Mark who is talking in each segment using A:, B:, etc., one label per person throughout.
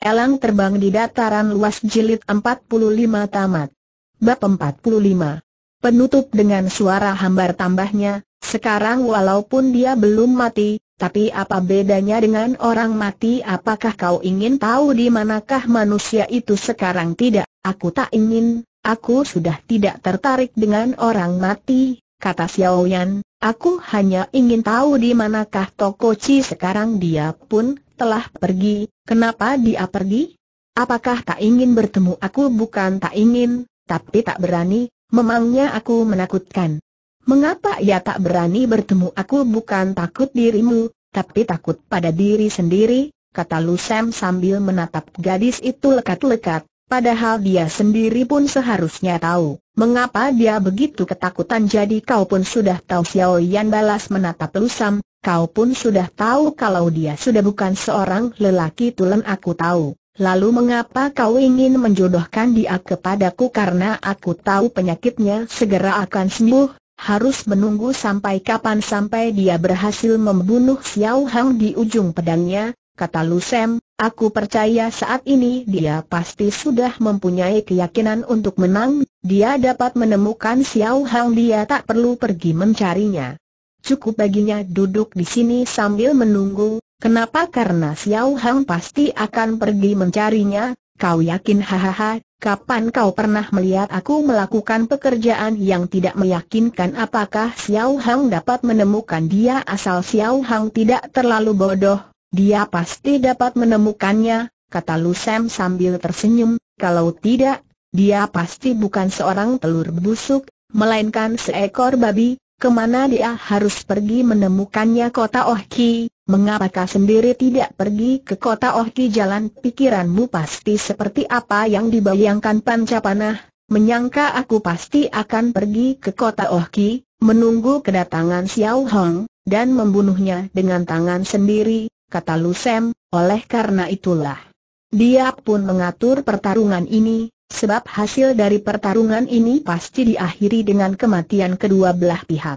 A: Elang terbang di dataran luas jilid 45 tamat. Bab 45. Penutup dengan suara hambar tambahnya, sekarang walaupun dia belum mati, tapi apa bedanya dengan orang mati apakah kau ingin tahu di manakah manusia itu sekarang tidak, aku tak ingin, aku sudah tidak tertarik dengan orang mati, kata Xiao Yan, aku hanya ingin tahu di manakah Tokoci sekarang dia pun telah pergi, kenapa dia pergi? Apakah tak ingin bertemu aku bukan tak ingin, tapi tak berani, memangnya aku menakutkan. Mengapa ia tak berani bertemu aku bukan takut dirimu, tapi takut pada diri sendiri, kata Lusem sambil menatap gadis itu lekat-lekat, padahal dia sendiri pun seharusnya tahu. Mengapa dia begitu ketakutan jadi kau pun sudah tahu Xiao Yan balas menatap lusam, kau pun sudah tahu kalau dia sudah bukan seorang lelaki tulen aku tahu. Lalu mengapa kau ingin menjodohkan dia kepadaku karena aku tahu penyakitnya segera akan sembuh, harus menunggu sampai kapan sampai dia berhasil membunuh Xiao Hang di ujung pedangnya, kata Lusem, aku percaya saat ini dia pasti sudah mempunyai keyakinan untuk menang, dia dapat menemukan Xiao Hang dia tak perlu pergi mencarinya. Cukup baginya duduk di sini sambil menunggu, kenapa karena Xiao Hang pasti akan pergi mencarinya, kau yakin hahaha, kapan kau pernah melihat aku melakukan pekerjaan yang tidak meyakinkan apakah Xiao Hang dapat menemukan dia asal Xiao Hang tidak terlalu bodoh, dia pasti dapat menemukannya, kata Lu Sam sambil tersenyum, kalau tidak, dia pasti bukan seorang telur busuk, melainkan seekor babi, kemana dia harus pergi menemukannya kota Ohki, kau sendiri tidak pergi ke kota Ohki jalan pikiranmu pasti seperti apa yang dibayangkan Panca Panah? menyangka aku pasti akan pergi ke kota Ohki, menunggu kedatangan Xiao Hong, dan membunuhnya dengan tangan sendiri, kata Lu Sem. oleh karena itulah. Dia pun mengatur pertarungan ini, Sebab hasil dari pertarungan ini pasti diakhiri dengan kematian kedua belah pihak.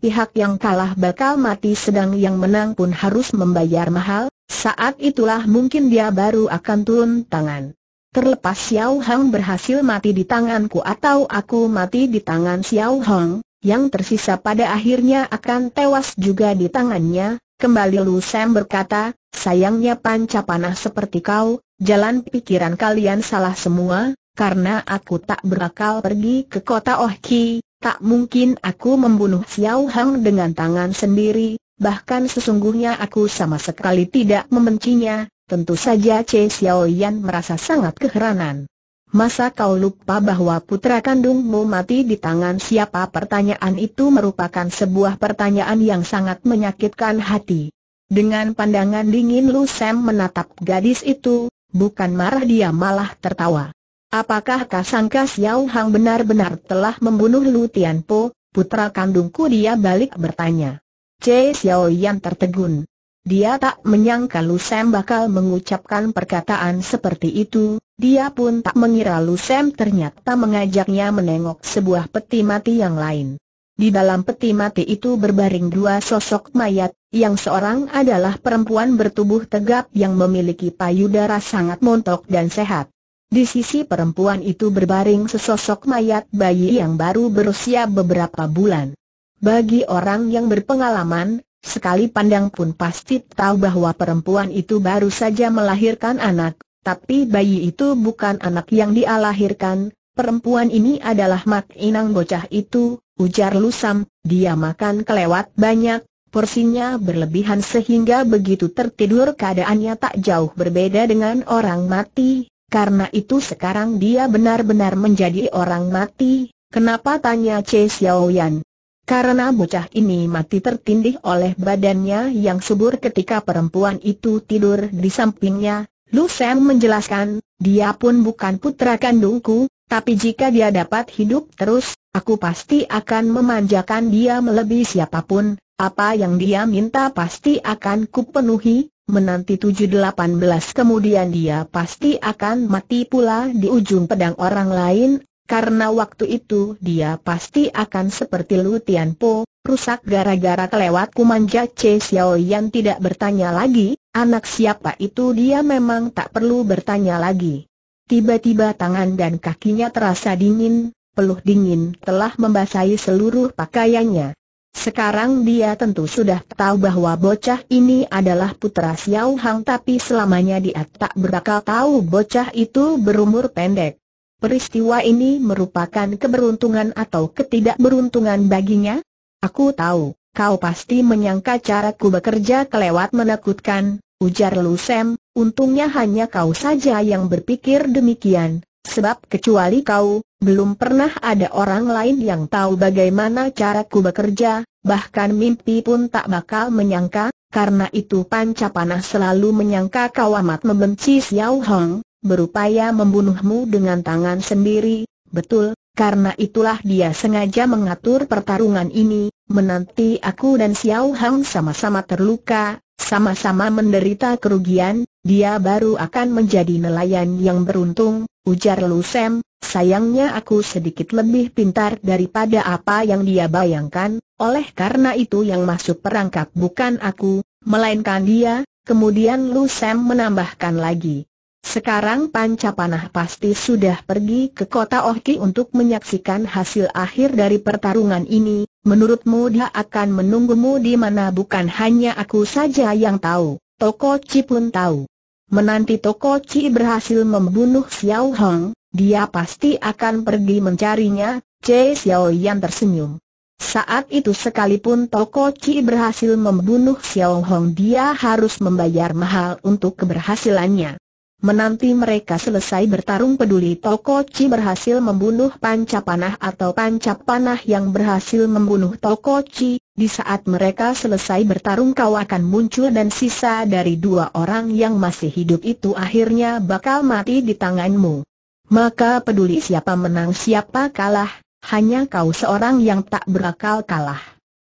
A: Pihak yang kalah bakal mati sedang yang menang pun harus membayar mahal, saat itulah mungkin dia baru akan turun tangan. Terlepas Xiao Hang berhasil mati di tanganku atau aku mati di tangan Xiao Hang, yang tersisa pada akhirnya akan tewas juga di tangannya, kembali Lu Sam berkata, sayangnya panca panah seperti kau, jalan pikiran kalian salah semua, karena aku tak berakal pergi ke kota Ohki, tak mungkin aku membunuh Xiao Hang dengan tangan sendiri, bahkan sesungguhnya aku sama sekali tidak membencinya, tentu saja Che Xiao Yan merasa sangat keheranan. Masa kau lupa bahwa putra kandungmu mati di tangan siapa? Pertanyaan itu merupakan sebuah pertanyaan yang sangat menyakitkan hati. Dengan pandangan dingin Lu Sam menatap gadis itu, bukan marah dia malah tertawa. Apakah kasangka Xiao Hang benar-benar telah membunuh Lu Tian Po, putra kandungku dia balik bertanya. C. Xiao Yan tertegun. Dia tak menyangka Lu Sam bakal mengucapkan perkataan seperti itu, dia pun tak mengira Lu Sam ternyata mengajaknya menengok sebuah peti mati yang lain. Di dalam peti mati itu berbaring dua sosok mayat, yang seorang adalah perempuan bertubuh tegap yang memiliki payudara sangat montok dan sehat. Di sisi perempuan itu berbaring sesosok mayat bayi yang baru berusia beberapa bulan. Bagi orang yang berpengalaman, sekali pandang pun pasti tahu bahwa perempuan itu baru saja melahirkan anak, tapi bayi itu bukan anak yang dialahirkan. perempuan ini adalah mak inang bocah itu, ujar Lusam, dia makan kelewat banyak, Porsinya berlebihan sehingga begitu tertidur keadaannya tak jauh berbeda dengan orang mati, karena itu sekarang dia benar-benar menjadi orang mati, kenapa tanya Che Xiaoyan? Karena bocah ini mati tertindih oleh badannya yang subur ketika perempuan itu tidur di sampingnya, Lu Sam menjelaskan, dia pun bukan putra kandungku, tapi jika dia dapat hidup terus, aku pasti akan memanjakan dia melebihi siapapun, apa yang dia minta pasti akan kupenuhi, menanti tujuh delapan belas, kemudian dia pasti akan mati pula di ujung pedang orang lain, karena waktu itu dia pasti akan seperti Lu Tian Po, rusak gara-gara kelewat kumanja Che Xiao Yan tidak bertanya lagi, anak siapa itu dia memang tak perlu bertanya lagi. Tiba-tiba tangan dan kakinya terasa dingin, peluh dingin telah membasahi seluruh pakaiannya. Sekarang dia tentu sudah tahu bahwa bocah ini adalah putra Xiao Hang tapi selamanya dia tak berakal tahu bocah itu berumur pendek. Peristiwa ini merupakan keberuntungan atau ketidakberuntungan baginya? Aku tahu, kau pasti menyangka cara ku bekerja kelewat menakutkan, ujar Lu Sam, untungnya hanya kau saja yang berpikir demikian. Sebab kecuali kau, belum pernah ada orang lain yang tahu bagaimana caraku bekerja, bahkan mimpi pun tak bakal menyangka, karena itu panca panah selalu menyangka kau amat membenci Xiao Hong, berupaya membunuhmu dengan tangan sendiri, betul, karena itulah dia sengaja mengatur pertarungan ini, menanti aku dan Xiao Hong sama-sama terluka, sama-sama menderita kerugian, dia baru akan menjadi nelayan yang beruntung, ujar Lu Sam, sayangnya aku sedikit lebih pintar daripada apa yang dia bayangkan, oleh karena itu yang masuk perangkap bukan aku, melainkan dia, kemudian Lu Sam menambahkan lagi. Sekarang Pancapanah pasti sudah pergi ke kota Ohki untuk menyaksikan hasil akhir dari pertarungan ini, menurutmu dia akan menunggumu di mana bukan hanya aku saja yang tahu, Toko Cipun tahu. Menanti Toko Chi berhasil membunuh Xiao Hong, dia pasti akan pergi mencarinya, C. Xiao Yan tersenyum. Saat itu sekalipun Toko Chi berhasil membunuh Xiao Hong dia harus membayar mahal untuk keberhasilannya. Menanti mereka selesai bertarung peduli Toko Chi berhasil membunuh panca panah atau panca panah yang berhasil membunuh Toko Chi, di saat mereka selesai bertarung kau akan muncul dan sisa dari dua orang yang masih hidup itu akhirnya bakal mati di tanganmu. Maka peduli siapa menang siapa kalah, hanya kau seorang yang tak berakal kalah.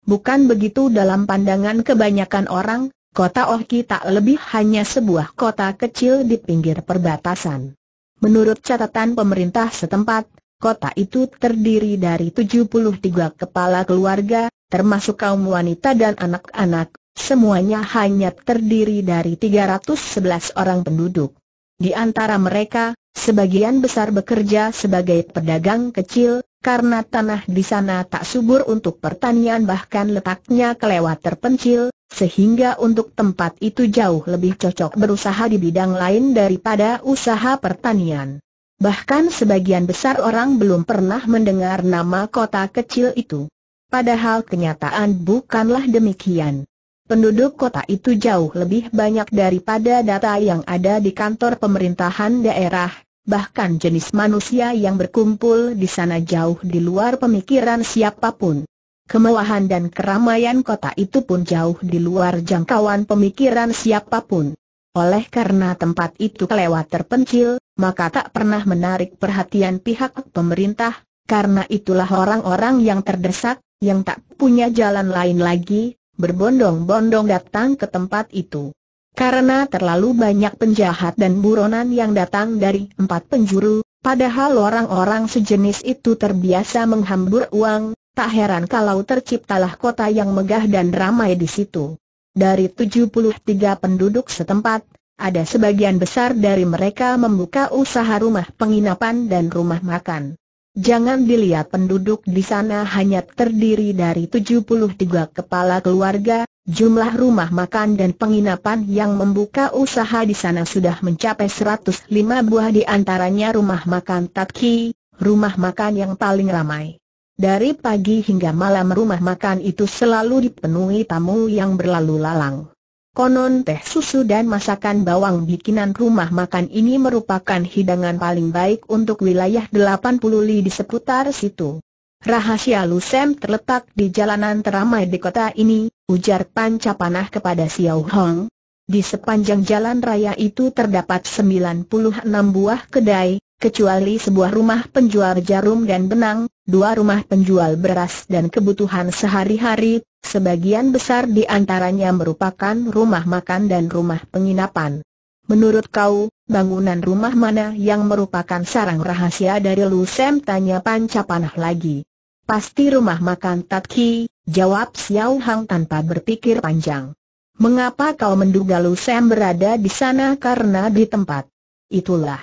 A: Bukan begitu dalam pandangan kebanyakan orang, kota Oki tak lebih hanya sebuah kota kecil di pinggir perbatasan. Menurut catatan pemerintah setempat, Kota itu terdiri dari 73 kepala keluarga, termasuk kaum wanita dan anak-anak, semuanya hanya terdiri dari 311 orang penduduk. Di antara mereka, sebagian besar bekerja sebagai pedagang kecil, karena tanah di sana tak subur untuk pertanian bahkan letaknya kelewat terpencil, sehingga untuk tempat itu jauh lebih cocok berusaha di bidang lain daripada usaha pertanian. Bahkan sebagian besar orang belum pernah mendengar nama kota kecil itu. Padahal kenyataan bukanlah demikian. Penduduk kota itu jauh lebih banyak daripada data yang ada di kantor pemerintahan daerah, bahkan jenis manusia yang berkumpul di sana jauh di luar pemikiran siapapun. Kemewahan dan keramaian kota itu pun jauh di luar jangkauan pemikiran siapapun. Oleh karena tempat itu kelewat terpencil, maka tak pernah menarik perhatian pihak pemerintah, karena itulah orang-orang yang terdesak, yang tak punya jalan lain lagi, berbondong-bondong datang ke tempat itu. Karena terlalu banyak penjahat dan buronan yang datang dari empat penjuru, padahal orang-orang sejenis itu terbiasa menghambur uang, tak heran kalau terciptalah kota yang megah dan ramai di situ. Dari 73 penduduk setempat, ada sebagian besar dari mereka membuka usaha rumah penginapan dan rumah makan. Jangan dilihat penduduk di sana hanya terdiri dari 73 kepala keluarga, jumlah rumah makan dan penginapan yang membuka usaha di sana sudah mencapai 105 buah di antaranya rumah makan Tatki, rumah makan yang paling ramai. Dari pagi hingga malam rumah makan itu selalu dipenuhi tamu yang berlalu lalang. Konon teh susu dan masakan bawang bikinan rumah makan ini merupakan hidangan paling baik untuk wilayah 80 li di seputar situ. Rahasia Lusem terletak di jalanan teramai di kota ini, ujar Panca Panah kepada Xiao Hong. Di sepanjang jalan raya itu terdapat 96 buah kedai, kecuali sebuah rumah penjual jarum dan benang, dua rumah penjual beras dan kebutuhan sehari-hari, Sebagian besar di antaranya merupakan rumah makan dan rumah penginapan. Menurut kau, bangunan rumah mana yang merupakan sarang rahasia dari Lu Sam? Tanya Panah lagi. Pasti rumah makan Tatki, jawab Xiao Hang tanpa berpikir panjang. Mengapa kau menduga Lu Sam berada di sana? Karena di tempat itulah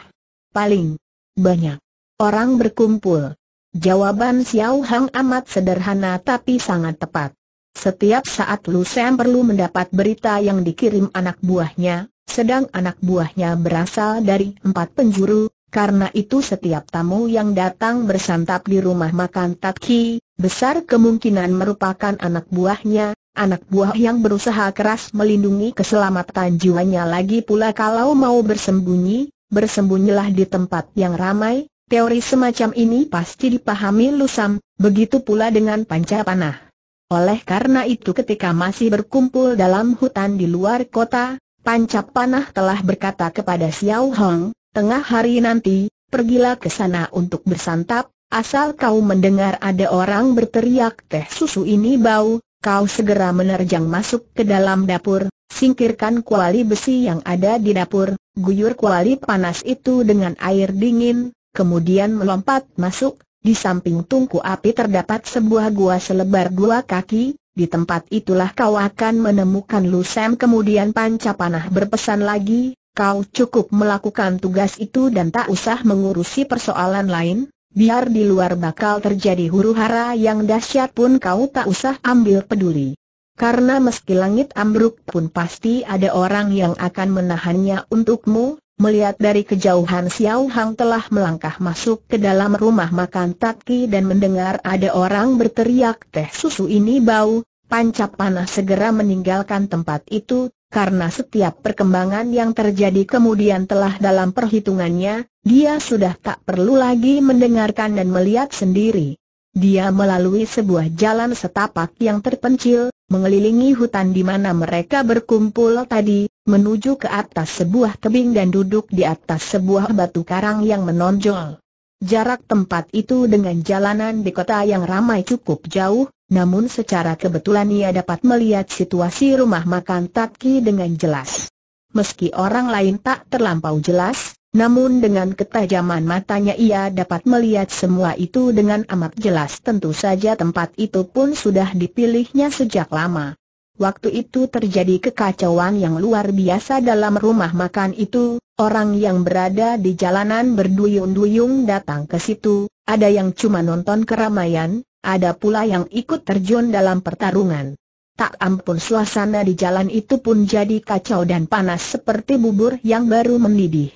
A: paling banyak orang berkumpul. Jawaban Xiao Hang amat sederhana tapi sangat tepat. Setiap saat Lu Sam perlu mendapat berita yang dikirim anak buahnya, sedang anak buahnya berasal dari empat penjuru, karena itu setiap tamu yang datang bersantap di rumah makan Tatki, besar kemungkinan merupakan anak buahnya, anak buah yang berusaha keras melindungi keselamatan jiwanya lagi pula kalau mau bersembunyi, bersembunyilah di tempat yang ramai, teori semacam ini pasti dipahami Lusam, begitu pula dengan panca panah. Oleh karena itu ketika masih berkumpul dalam hutan di luar kota, Panca Panah telah berkata kepada Xiao Hong, tengah hari nanti, pergilah ke sana untuk bersantap, asal kau mendengar ada orang berteriak teh susu ini bau, kau segera menerjang masuk ke dalam dapur, singkirkan kuali besi yang ada di dapur, guyur kuali panas itu dengan air dingin, kemudian melompat masuk, di samping tungku api terdapat sebuah gua selebar dua kaki, di tempat itulah kau akan menemukan Lusem kemudian panca panah berpesan lagi, kau cukup melakukan tugas itu dan tak usah mengurusi persoalan lain, biar di luar bakal terjadi huru-hara yang dahsyat pun kau tak usah ambil peduli. Karena meski langit ambruk pun pasti ada orang yang akan menahannya untukmu, Melihat dari kejauhan Xiao Hang telah melangkah masuk ke dalam rumah makan Taki dan mendengar ada orang berteriak teh susu ini bau, pancap Panah segera meninggalkan tempat itu, karena setiap perkembangan yang terjadi kemudian telah dalam perhitungannya, dia sudah tak perlu lagi mendengarkan dan melihat sendiri. Dia melalui sebuah jalan setapak yang terpencil, mengelilingi hutan di mana mereka berkumpul tadi, menuju ke atas sebuah tebing dan duduk di atas sebuah batu karang yang menonjol. Jarak tempat itu dengan jalanan di kota yang ramai cukup jauh, namun secara kebetulan ia dapat melihat situasi rumah makan Tatki dengan jelas. Meski orang lain tak terlampau jelas, namun dengan ketajaman matanya ia dapat melihat semua itu dengan amat jelas tentu saja tempat itu pun sudah dipilihnya sejak lama. Waktu itu terjadi kekacauan yang luar biasa dalam rumah makan itu, orang yang berada di jalanan berduyun duyung datang ke situ, ada yang cuma nonton keramaian, ada pula yang ikut terjun dalam pertarungan. Tak ampun suasana di jalan itu pun jadi kacau dan panas seperti bubur yang baru mendidih.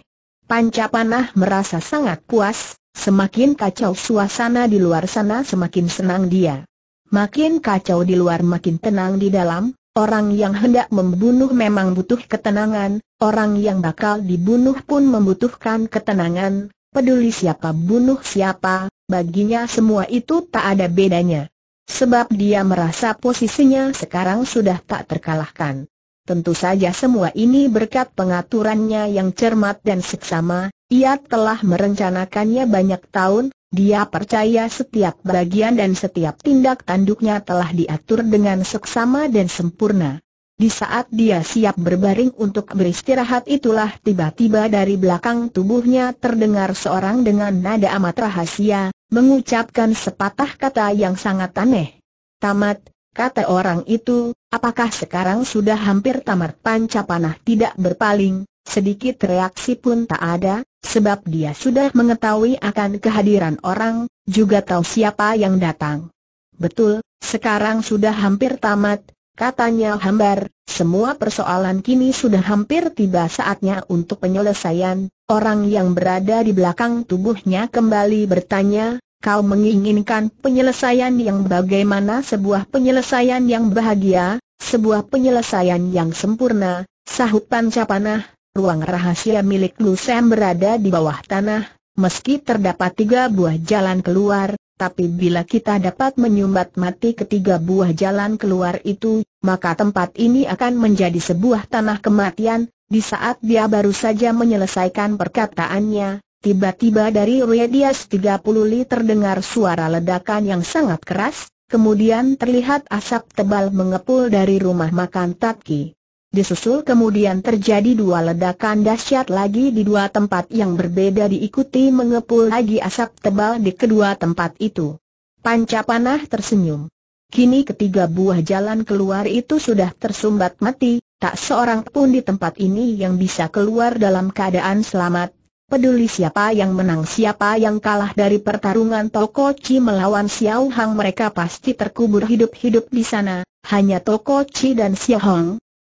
A: Panca Panah merasa sangat puas, semakin kacau suasana di luar sana semakin senang dia. Makin kacau di luar makin tenang di dalam, orang yang hendak membunuh memang butuh ketenangan, orang yang bakal dibunuh pun membutuhkan ketenangan, peduli siapa bunuh siapa, baginya semua itu tak ada bedanya. Sebab dia merasa posisinya sekarang sudah tak terkalahkan. Tentu saja semua ini berkat pengaturannya yang cermat dan seksama, ia telah merencanakannya banyak tahun, dia percaya setiap bagian dan setiap tindak tanduknya telah diatur dengan seksama dan sempurna. Di saat dia siap berbaring untuk beristirahat itulah tiba-tiba dari belakang tubuhnya terdengar seorang dengan nada amat rahasia, mengucapkan sepatah kata yang sangat aneh. Tamat, Kata orang itu, apakah sekarang sudah hampir tamat panah tidak berpaling, sedikit reaksi pun tak ada, sebab dia sudah mengetahui akan kehadiran orang, juga tahu siapa yang datang. Betul, sekarang sudah hampir tamat, katanya hambar, semua persoalan kini sudah hampir tiba saatnya untuk penyelesaian, orang yang berada di belakang tubuhnya kembali bertanya, kau menginginkan penyelesaian yang bagaimana sebuah penyelesaian yang bahagia, sebuah penyelesaian yang sempurna, sahut Pancapanah, ruang rahasia milik Lusem berada di bawah tanah, meski terdapat tiga buah jalan keluar, tapi bila kita dapat menyumbat mati ketiga buah jalan keluar itu, maka tempat ini akan menjadi sebuah tanah kematian, di saat dia baru saja menyelesaikan perkataannya, Tiba-tiba dari radius 30 li terdengar suara ledakan yang sangat keras, kemudian terlihat asap tebal mengepul dari rumah makan Tatki. Disusul kemudian terjadi dua ledakan dahsyat lagi di dua tempat yang berbeda diikuti mengepul lagi asap tebal di kedua tempat itu. Panca panah tersenyum. Kini ketiga buah jalan keluar itu sudah tersumbat mati, tak seorang pun di tempat ini yang bisa keluar dalam keadaan selamat, Peduli siapa yang menang siapa yang kalah dari pertarungan Toko Chi melawan Xiao Hang mereka pasti terkubur hidup-hidup di sana, hanya Toko Chi dan Xiao Hang.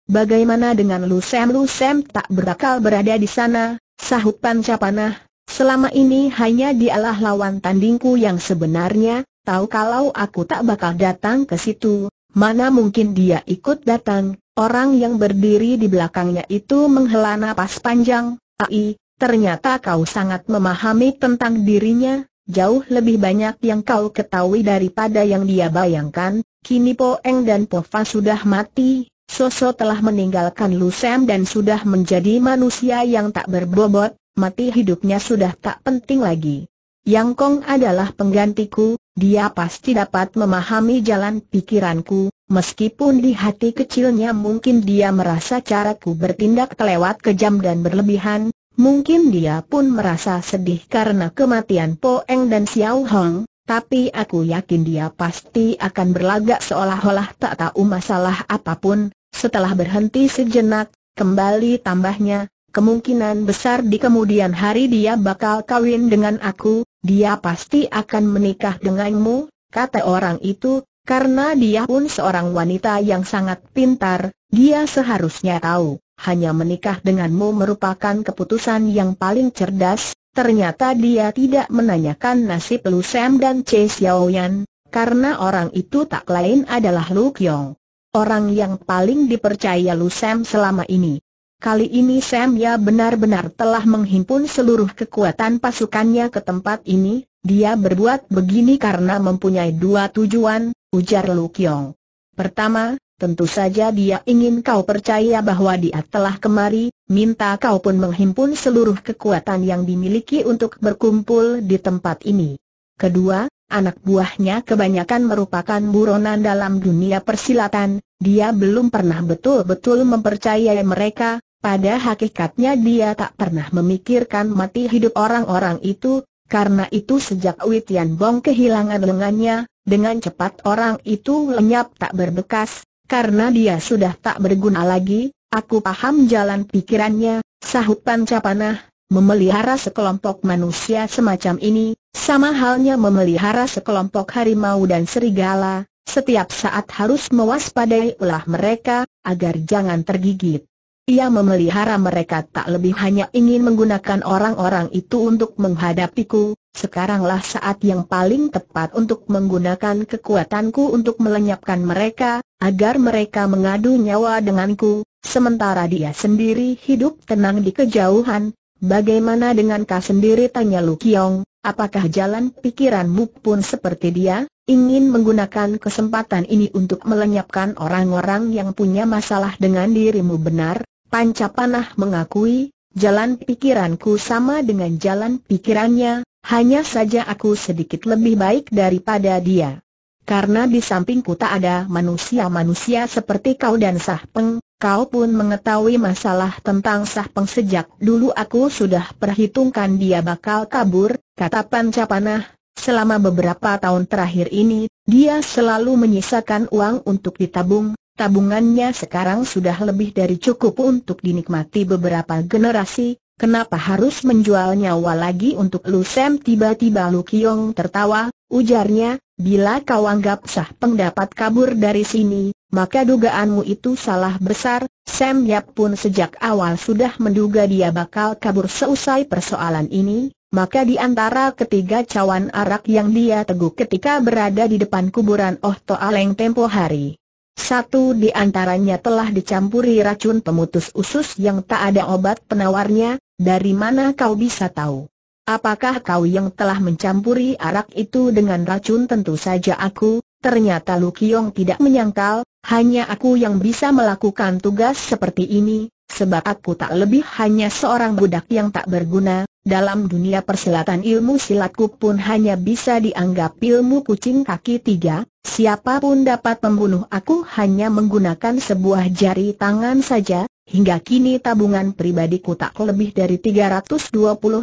A: Bagaimana dengan Lu Sem? Lu Sem tak berakal berada di sana, sahut Pancapanah. Selama ini hanya dialah lawan tandingku yang sebenarnya, tahu kalau aku tak bakal datang ke situ, mana mungkin dia ikut datang, orang yang berdiri di belakangnya itu menghela napas panjang, ai, ternyata kau sangat memahami tentang dirinya, jauh lebih banyak yang kau ketahui daripada yang dia bayangkan, kini Po Eng dan Po Fa sudah mati, Soso telah meninggalkan Lusem dan sudah menjadi manusia yang tak berbobot, mati hidupnya sudah tak penting lagi. Yang Kong adalah penggantiku, dia pasti dapat memahami jalan pikiranku, meskipun di hati kecilnya mungkin dia merasa caraku bertindak kelewat kejam dan berlebihan, Mungkin dia pun merasa sedih karena kematian Po Eng dan Xiao Hong, tapi aku yakin dia pasti akan berlagak seolah-olah tak tahu masalah apapun. Setelah berhenti sejenak, kembali tambahnya, kemungkinan besar di kemudian hari dia bakal kawin dengan aku, dia pasti akan menikah denganmu, kata orang itu, karena dia pun seorang wanita yang sangat pintar, dia seharusnya tahu hanya menikah denganmu merupakan keputusan yang paling cerdas, ternyata dia tidak menanyakan nasib Lu Sam dan Che Xiaoyan, karena orang itu tak lain adalah Lu Kyong. Orang yang paling dipercaya Lu Sam selama ini. Kali ini Sam ya benar-benar telah menghimpun seluruh kekuatan pasukannya ke tempat ini, dia berbuat begini karena mempunyai dua tujuan, ujar Lu Kyong. Pertama, Tentu saja dia ingin kau percaya bahwa dia telah kemari, minta kau pun menghimpun seluruh kekuatan yang dimiliki untuk berkumpul di tempat ini. Kedua, anak buahnya kebanyakan merupakan buronan dalam dunia persilatan, dia belum pernah betul-betul mempercayai mereka, pada hakikatnya dia tak pernah memikirkan mati hidup orang-orang itu, karena itu sejak Witian Bong kehilangan lengannya, dengan cepat orang itu lenyap tak berbekas, karena dia sudah tak berguna lagi, aku paham jalan pikirannya, sahut Pancapanah, memelihara sekelompok manusia semacam ini, sama halnya memelihara sekelompok harimau dan serigala, setiap saat harus mewaspadai ulah mereka, agar jangan tergigit. Ia memelihara mereka tak lebih hanya ingin menggunakan orang-orang itu untuk menghadapiku, Sekaranglah saat yang paling tepat untuk menggunakan kekuatanku untuk melenyapkan mereka, agar mereka mengadu nyawa denganku, sementara dia sendiri hidup tenang di kejauhan. Bagaimana dengan kau sendiri? Tanya Lu Kiong, apakah jalan pikiranmu pun seperti dia, ingin menggunakan kesempatan ini untuk melenyapkan orang-orang yang punya masalah dengan dirimu benar? Panca Panah mengakui, jalan pikiranku sama dengan jalan pikirannya, hanya saja aku sedikit lebih baik daripada dia. Karena di sampingku tak ada manusia-manusia seperti kau dan Sah Peng, kau pun mengetahui masalah tentang Sah Peng sejak dulu aku sudah perhitungkan dia bakal kabur, kata Pancapanah. Selama beberapa tahun terakhir ini, dia selalu menyisakan uang untuk ditabung, tabungannya sekarang sudah lebih dari cukup untuk dinikmati beberapa generasi, Kenapa harus menjual nyawa lagi untuk Lu Sam? Tiba-tiba Lu Kiong tertawa, ujarnya, bila kau anggap sah pendapat kabur dari sini, maka dugaanmu itu salah besar. Sam Yap pun sejak awal sudah menduga dia bakal kabur seusai persoalan ini, maka di antara ketiga cawan arak yang dia teguh ketika berada di depan kuburan Oh To Aleng tempo hari. Satu di antaranya telah dicampuri racun pemutus usus yang tak ada obat penawarnya, dari mana kau bisa tahu? Apakah kau yang telah mencampuri arak itu dengan racun? Tentu saja aku, ternyata Lu Lukiong tidak menyangkal, hanya aku yang bisa melakukan tugas seperti ini, sebab aku tak lebih hanya seorang budak yang tak berguna, dalam dunia perselatan ilmu silatku pun hanya bisa dianggap ilmu kucing kaki tiga, siapapun dapat membunuh aku hanya menggunakan sebuah jari tangan saja, Hingga kini tabungan pribadiku tak lebih dari 320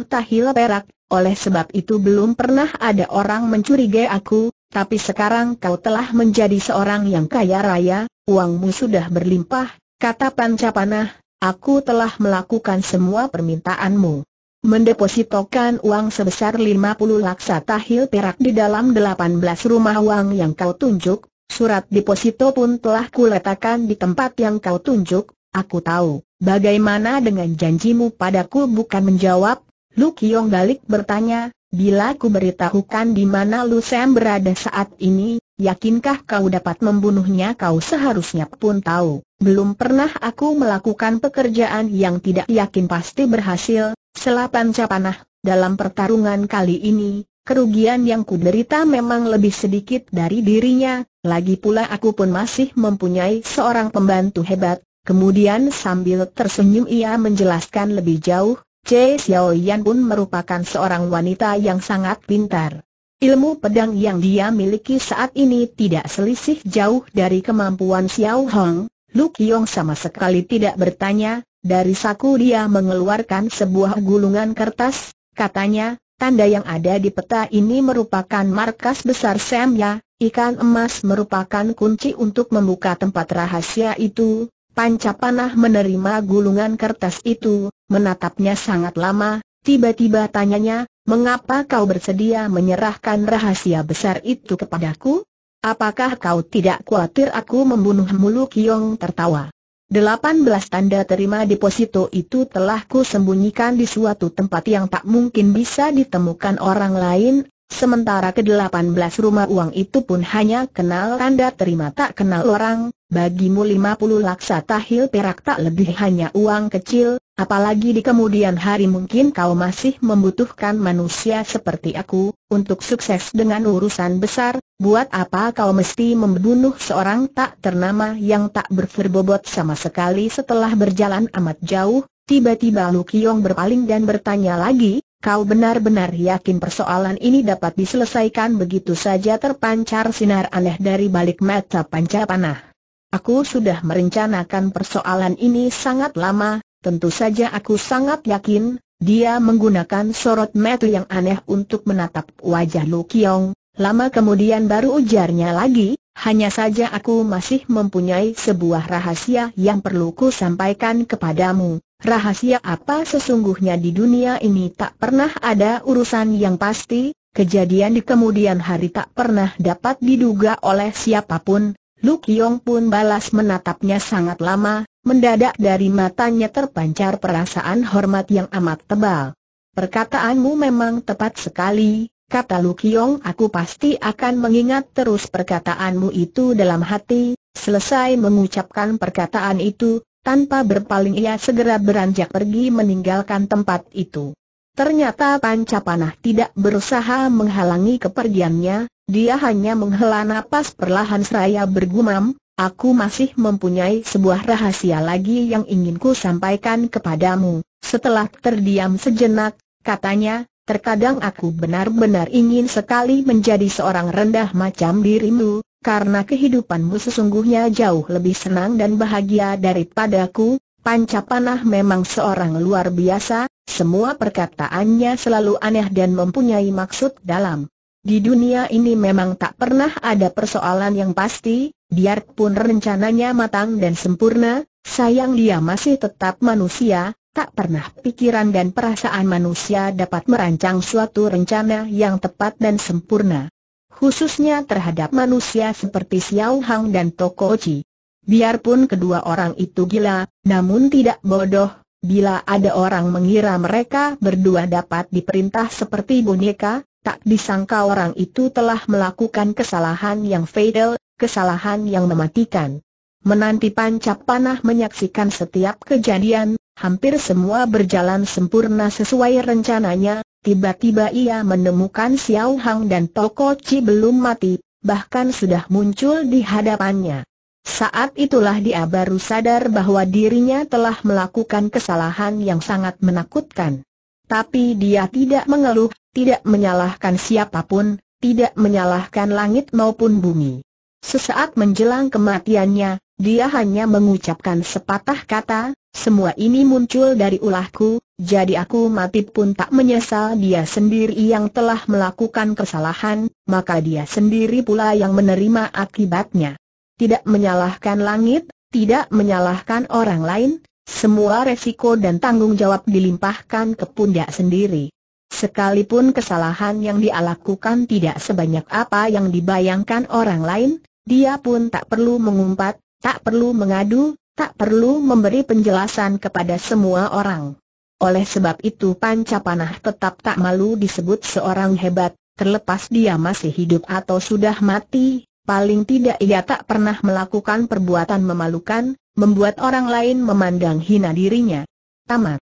A: tahil perak, oleh sebab itu belum pernah ada orang mencurigai aku, tapi sekarang kau telah menjadi seorang yang kaya raya, uangmu sudah berlimpah, kata Pancapanah, aku telah melakukan semua permintaanmu. Mendepositokan uang sebesar 50 laksa tahil perak di dalam 18 rumah uang yang kau tunjuk, surat deposito pun telah kuletakkan di tempat yang kau tunjuk, Aku tahu, bagaimana dengan janjimu padaku bukan menjawab? Lu Kiong balik bertanya, bila ku beritahukan di mana Lu Sam berada saat ini, yakinkah kau dapat membunuhnya kau seharusnya pun tahu. Belum pernah aku melakukan pekerjaan yang tidak yakin pasti berhasil, selapan capanah, dalam pertarungan kali ini, kerugian yang ku derita memang lebih sedikit dari dirinya, lagi pula aku pun masih mempunyai seorang pembantu hebat, Kemudian sambil tersenyum ia menjelaskan lebih jauh, C. Xiao Yan pun merupakan seorang wanita yang sangat pintar. Ilmu pedang yang dia miliki saat ini tidak selisih jauh dari kemampuan Xiao Hong. Lu Qiong sama sekali tidak bertanya, dari saku dia mengeluarkan sebuah gulungan kertas, katanya, tanda yang ada di peta ini merupakan markas besar ya, ikan emas merupakan kunci untuk membuka tempat rahasia itu, Panca Panah menerima gulungan kertas itu, menatapnya sangat lama, tiba-tiba tanyanya, mengapa kau bersedia menyerahkan rahasia besar itu kepadaku? Apakah kau tidak khawatir aku membunuhmu Lu Kiong tertawa? Delapan belas tanda terima deposito itu telah ku sembunyikan di suatu tempat yang tak mungkin bisa ditemukan orang lain Sementara ke-18 rumah uang itu pun hanya kenal tanda terima tak kenal orang, bagimu 50 laksa tahil perak tak lebih hanya uang kecil, apalagi di kemudian hari mungkin kau masih membutuhkan manusia seperti aku, untuk sukses dengan urusan besar, buat apa kau mesti membunuh seorang tak ternama yang tak berferbobot sama sekali setelah berjalan amat jauh, tiba-tiba Lu Kiong berpaling dan bertanya lagi, Kau benar-benar yakin persoalan ini dapat diselesaikan begitu saja terpancar sinar aneh dari balik mata panca panah. Aku sudah merencanakan persoalan ini sangat lama, tentu saja aku sangat yakin, dia menggunakan sorot mata yang aneh untuk menatap wajah Lu Kiong, lama kemudian baru ujarnya lagi, hanya saja aku masih mempunyai sebuah rahasia yang perlu ku sampaikan kepadamu. Rahasia apa sesungguhnya di dunia ini tak pernah ada urusan yang pasti, kejadian di kemudian hari tak pernah dapat diduga oleh siapapun. Lu Kiong pun balas menatapnya sangat lama, mendadak dari matanya terpancar perasaan hormat yang amat tebal. Perkataanmu memang tepat sekali, kata Lu Kiong aku pasti akan mengingat terus perkataanmu itu dalam hati, selesai mengucapkan perkataan itu, tanpa berpaling ia segera beranjak pergi meninggalkan tempat itu. Ternyata Panca Panah tidak berusaha menghalangi kepergiannya, dia hanya menghela napas perlahan seraya bergumam, aku masih mempunyai sebuah rahasia lagi yang ingin ku sampaikan kepadamu. Setelah terdiam sejenak, katanya, Terkadang aku benar-benar ingin sekali menjadi seorang rendah macam dirimu, karena kehidupanmu sesungguhnya jauh lebih senang dan bahagia daripadaku. Panca Panah memang seorang luar biasa, semua perkataannya selalu aneh dan mempunyai maksud dalam. Di dunia ini memang tak pernah ada persoalan yang pasti, biarpun rencananya matang dan sempurna, sayang dia masih tetap manusia, Tak pernah pikiran dan perasaan manusia dapat merancang suatu rencana yang tepat dan sempurna. Khususnya terhadap manusia seperti Xiao Hang dan Toko Chi. Biarpun kedua orang itu gila, namun tidak bodoh, bila ada orang mengira mereka berdua dapat diperintah seperti boneka, tak disangka orang itu telah melakukan kesalahan yang fatal, kesalahan yang mematikan. Menanti panca panah menyaksikan setiap kejadian, hampir semua berjalan sempurna sesuai rencananya, tiba-tiba ia menemukan Xiao Hang dan Toko Chi belum mati, bahkan sudah muncul di hadapannya. Saat itulah dia baru sadar bahwa dirinya telah melakukan kesalahan yang sangat menakutkan. Tapi dia tidak mengeluh, tidak menyalahkan siapapun, tidak menyalahkan langit maupun bumi. Sesaat menjelang kematiannya, dia hanya mengucapkan sepatah kata, semua ini muncul dari ulahku, jadi aku mati pun tak menyesal dia sendiri yang telah melakukan kesalahan, maka dia sendiri pula yang menerima akibatnya. Tidak menyalahkan langit, tidak menyalahkan orang lain, semua resiko dan tanggung jawab dilimpahkan ke pundak sendiri. Sekalipun kesalahan yang dia lakukan tidak sebanyak apa yang dibayangkan orang lain, dia pun tak perlu mengumpat, tak perlu mengadu, tak perlu memberi penjelasan kepada semua orang. Oleh sebab itu Pancapanah tetap tak malu disebut seorang hebat, terlepas dia masih hidup atau sudah mati, paling tidak ia tak pernah melakukan perbuatan memalukan, membuat orang lain memandang hina dirinya. Tamat.